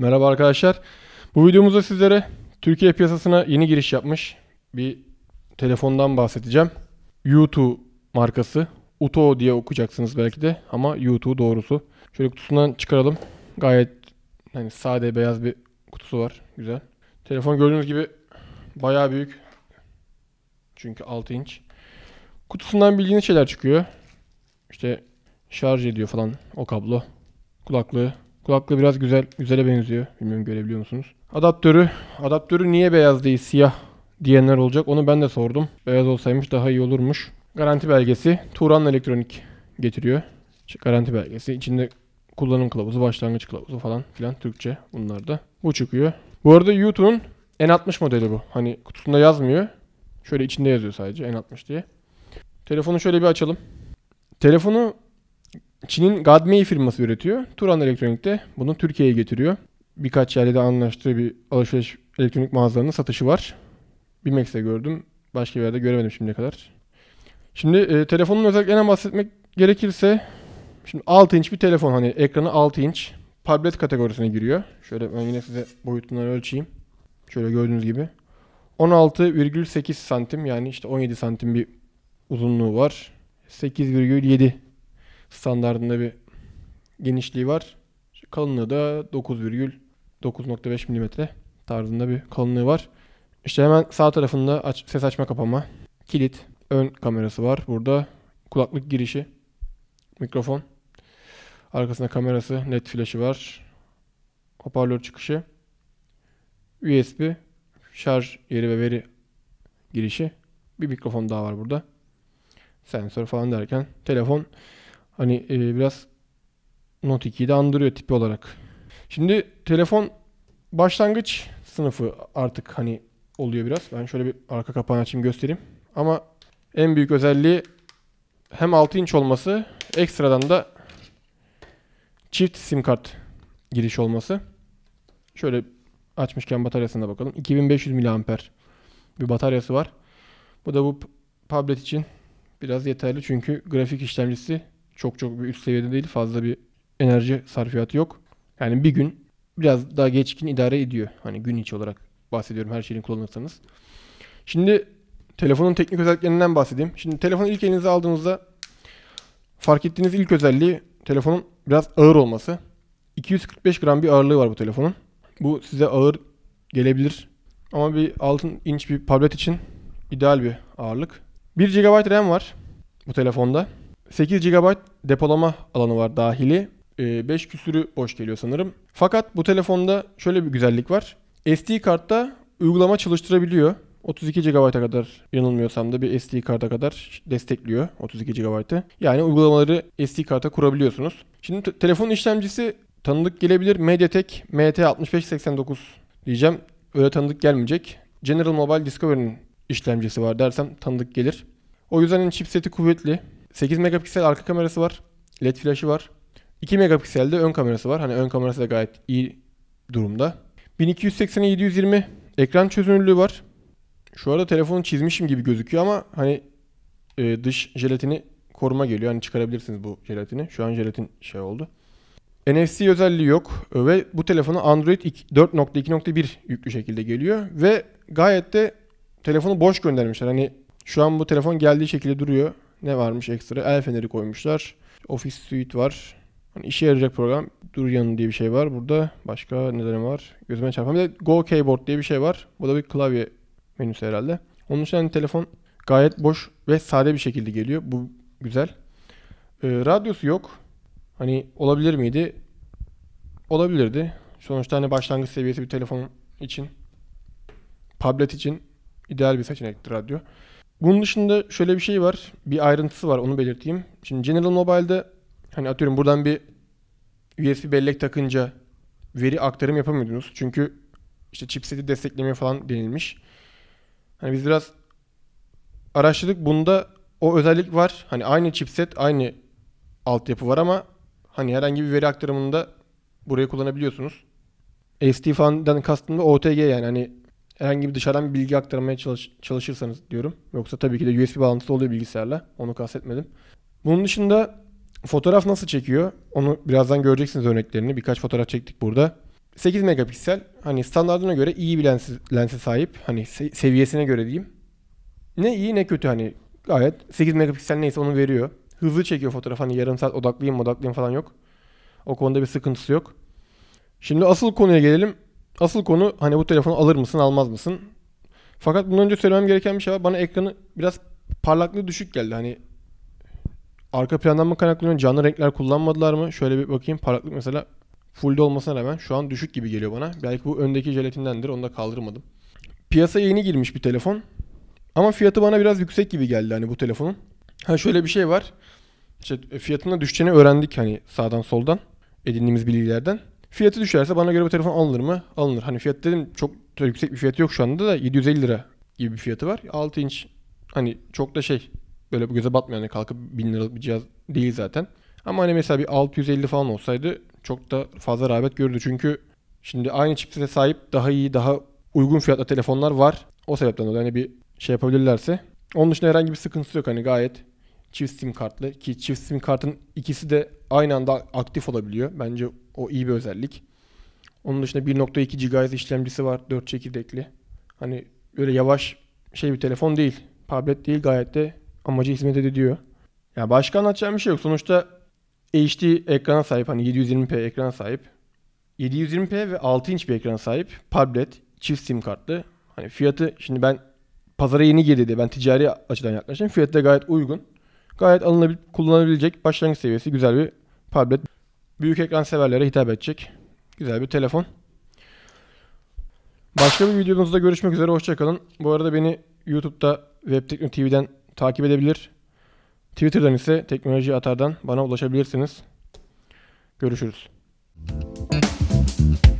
Merhaba arkadaşlar. Bu videomuzda sizlere Türkiye piyasasına yeni giriş yapmış bir telefondan bahsedeceğim. U2 markası. Uto diye okuyacaksınız belki de ama U2 doğrusu. Şöyle kutusundan çıkaralım. Gayet hani sade beyaz bir kutusu var. Güzel. Telefon gördüğünüz gibi bayağı büyük. Çünkü 6 inç. Kutusundan bildiğiniz şeyler çıkıyor. İşte şarj ediyor falan o kablo. Kulaklığı Kulaklığı biraz güzel, güzele benziyor. Bilmiyorum görebiliyor musunuz? Adaptörü, adaptörü niye beyaz değil siyah diyenler olacak. Onu ben de sordum. Beyaz olsaymış daha iyi olurmuş. Garanti belgesi Turan Elektronik getiriyor. Garanti belgesi. içinde kullanım kılavuzu, başlangıç kılavuzu falan filan Türkçe bunlar da. Bu çıkıyor. Bu arada YouTube'un N60 modeli bu. Hani kutusunda yazmıyor. Şöyle içinde yazıyor sadece N60 diye. Telefonu şöyle bir açalım. Telefonu Çin'in Gadmei firması üretiyor. Turan Elektronik de bunu Türkiye'ye getiriyor. Birkaç yerde de anlaştığı bir alışveriş elektronik mağazalarının satışı var. Bimex'te gördüm. Başka bir yerde göremedim şimdiye kadar. Şimdi e, telefonun özelliklerinden bahsetmek gerekirse şimdi 6 inç bir telefon hani ekranı 6 inç tablet kategorisine giriyor. Şöyle ben yine size boyutlarını ölçeyim. Şöyle gördüğünüz gibi. 16,8 santim yani işte 17 santim bir uzunluğu var. 8,7 standartında bir genişliği var. Kalınlığı da 9,9.5 mm tarzında bir kalınlığı var. İşte hemen sağ tarafında aç, ses açma kapama, kilit, ön kamerası var. Burada kulaklık girişi, mikrofon, arkasında kamerası, led flaşı var. Hoparlör çıkışı, USB, şarj yeri ve veri girişi. Bir mikrofon daha var burada. Sensör falan derken telefon Hani e, biraz Note 2'yi de andırıyor tipi olarak. Şimdi telefon başlangıç sınıfı artık hani oluyor biraz. Ben şöyle bir arka kapağını açayım göstereyim. Ama en büyük özelliği hem 6 inç olması ekstradan da çift sim kart giriş olması. Şöyle açmışken bataryasına bakalım. 2500 miliamper bir bataryası var. Bu da bu tablet için biraz yeterli çünkü grafik işlemcisi çok çok bir üst seviyede değil. Fazla bir enerji sarfiyatı yok. Yani bir gün biraz daha geçkin idare ediyor. Hani gün içi olarak bahsediyorum her şeyini kullanırsanız. Şimdi telefonun teknik özelliklerinden bahsedeyim. Şimdi telefonu ilk elinize aldığınızda fark ettiğiniz ilk özelliği telefonun biraz ağır olması. 245 gram bir ağırlığı var bu telefonun. Bu size ağır gelebilir. Ama bir 6 inç bir tablet için ideal bir ağırlık. 1 GB RAM var bu telefonda. 8 GB depolama alanı var dahili. 5 ee, küsürü boş geliyor sanırım. Fakat bu telefonda şöyle bir güzellik var. SD kartta uygulama çalıştırabiliyor. 32 GB'a kadar yanılmıyorsam da bir SD karta kadar destekliyor 32 GB'ı. Yani uygulamaları SD karta kurabiliyorsunuz. Şimdi t- telefon işlemcisi tanıdık gelebilir. MediaTek MT6589 diyeceğim. Öyle tanıdık gelmeyecek. General Mobile Discovery'nin işlemcisi var dersem tanıdık gelir. O yüzden hani chipseti kuvvetli. 8 megapiksel arka kamerası var. LED flaşı var. 2 megapiksel de ön kamerası var. Hani ön kamerası da gayet iyi durumda. 1280'e 720 ekran çözünürlüğü var. Şu arada telefonu çizmişim gibi gözüküyor ama hani e, dış jelatini koruma geliyor. Hani çıkarabilirsiniz bu jelatini. Şu an jelatin şey oldu. NFC özelliği yok ve bu telefonu Android 4.2.1 yüklü şekilde geliyor ve gayet de telefonu boş göndermişler. Hani şu an bu telefon geldiği şekilde duruyor. Ne varmış ekstra? El feneri koymuşlar. Office Suite var. Hani işe yarayacak program. Durian diye bir şey var burada. Başka neden var? Gözüme çarpan. Bir de Go Keyboard diye bir şey var. Bu da bir klavye menüsü herhalde. Onun için hani telefon gayet boş ve sade bir şekilde geliyor. Bu güzel. Ee, radyosu yok. Hani olabilir miydi? Olabilirdi. Sonuçta hani başlangıç seviyesi bir telefon için, tablet için ideal bir seçenekti radyo. Bunun dışında şöyle bir şey var. Bir ayrıntısı var onu belirteyim. Şimdi General Mobile'de hani atıyorum buradan bir USB bellek takınca veri aktarım yapamıyordunuz. Çünkü işte chipseti desteklemiyor falan denilmiş. Hani biz biraz araştırdık. Bunda o özellik var. Hani aynı chipset, aynı altyapı var ama hani herhangi bir veri aktarımında buraya kullanabiliyorsunuz. SD falan'dan kastım da OTG yani hani herhangi bir dışarıdan bir bilgi aktarmaya çalış, çalışırsanız diyorum. Yoksa tabii ki de USB bağlantısı oluyor bilgisayarla. Onu kastetmedim. Bunun dışında fotoğraf nasıl çekiyor? Onu birazdan göreceksiniz örneklerini. Birkaç fotoğraf çektik burada. 8 megapiksel hani standartına göre iyi bir lens, lense sahip. Hani se- seviyesine göre diyeyim. Ne iyi ne kötü hani gayet 8 megapiksel neyse onu veriyor. Hızlı çekiyor fotoğraf hani yarım saat odaklayayım, odaklayayım falan yok. O konuda bir sıkıntısı yok. Şimdi asıl konuya gelelim. Asıl konu hani bu telefonu alır mısın almaz mısın? Fakat bundan önce söylemem gereken bir şey var. Bana ekranı biraz parlaklığı düşük geldi. Hani arka plandan mı kaynaklanıyor? Canlı renkler kullanmadılar mı? Şöyle bir bakayım. Parlaklık mesela fullde olmasına rağmen şu an düşük gibi geliyor bana. Belki bu öndeki jelatindendir. Onu da kaldırmadım. Piyasaya yeni girmiş bir telefon. Ama fiyatı bana biraz yüksek gibi geldi hani bu telefonun. Ha şöyle bir şey var. İşte fiyatına düşeceğini öğrendik hani sağdan soldan edindiğimiz bilgilerden. Fiyatı düşerse bana göre bu telefon alınır mı? Alınır. Hani fiyat dedim çok yüksek bir fiyatı yok şu anda da 750 lira gibi bir fiyatı var. 6 inç hani çok da şey böyle bu göze batmayan yani kalkıp 1000 liralık bir cihaz değil zaten. Ama hani mesela bir 650 falan olsaydı çok da fazla rağbet görürdü Çünkü şimdi aynı chipsete sahip daha iyi, daha uygun fiyatlı telefonlar var. O sebepten dolayı hani bir şey yapabilirlerse. Onun dışında herhangi bir sıkıntısı yok. Hani gayet Çift sim kartlı ki çift sim kartın ikisi de aynı anda aktif olabiliyor. Bence o iyi bir özellik. Onun dışında 1.2 GHz işlemcisi var 4 çekirdekli. Hani böyle yavaş şey bir telefon değil. Tablet değil gayet de amacı hizmet ediyor. Ya yani başka anlatacağım bir şey yok. Sonuçta HD ekrana sahip hani 720p ekrana sahip. 720p ve 6 inç bir ekrana sahip. Tablet, çift sim kartlı. Hani fiyatı şimdi ben pazara yeni girdi diye ben ticari açıdan yaklaştım. Fiyatı da gayet uygun. Gayet alınabilir kullanılabilecek başlangıç seviyesi güzel bir tablet. Büyük ekran severlere hitap edecek. Güzel bir telefon. Başka bir videomuzda görüşmek üzere. Hoşçakalın. Bu arada beni YouTube'da Webtekno TV'den takip edebilir. Twitter'dan ise Teknoloji Atar'dan bana ulaşabilirsiniz. Görüşürüz. Müzik